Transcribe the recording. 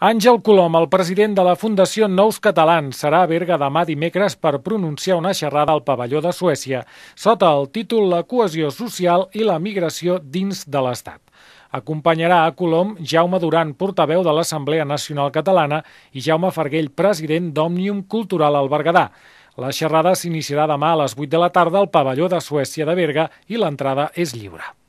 Àngel Colom, el president de la Fundació Nous Catalans, serà a Berga demà dimecres per pronunciar una xerrada al pavelló de Suècia, sota el títol La cohesió social i la migració dins de l'Estat. Acompanyarà a Colom Jaume Duran, portaveu de l'Assemblea Nacional Catalana, i Jaume Farguell, president d'Òmnium Cultural al Berguedà. La xerrada s'iniciarà demà a les 8 de la tarda al pavelló de Suècia de Berga i l'entrada és lliure.